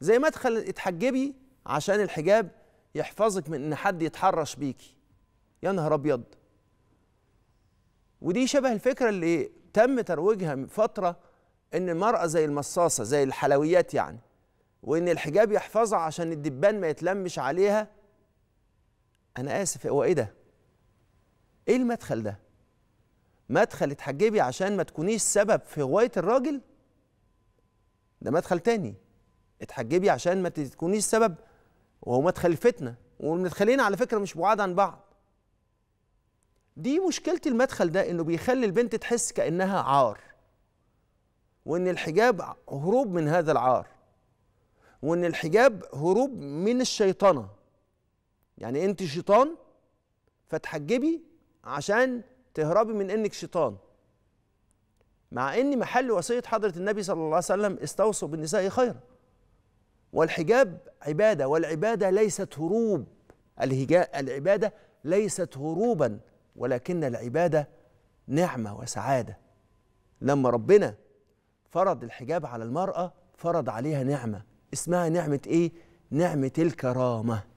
زي مدخل اتحجبي عشان الحجاب يحفظك من ان حد يتحرش بيكي يا نهار ابيض ودي شبه الفكره اللي تم ترويجها من فتره ان المراه زي المصاصه زي الحلويات يعني وان الحجاب يحفظها عشان الدبان ما يتلمش عليها انا اسف هو ايه ده ايه المدخل ده مدخل اتحجبي عشان ما تكونيش سبب في غوايه الراجل ده مدخل تاني اتحجبي عشان ما تكونيش سبب وهما تخلي فتنه ومتخلينا على فكره مش بعاد عن بعض دي مشكله المدخل ده انه بيخلي البنت تحس كانها عار وان الحجاب هروب من هذا العار وان الحجاب هروب من الشيطنه يعني انت شيطان فتحجبي عشان تهربي من انك شيطان مع ان محل وصيه حضره النبي صلى الله عليه وسلم استوصوا بالنساء خيرا والحجاب عباده والعباده ليست هروب العباده ليست هروبا ولكن العباده نعمه وسعاده لما ربنا فرض الحجاب على المراه فرض عليها نعمه اسمها نعمه ايه نعمه الكرامه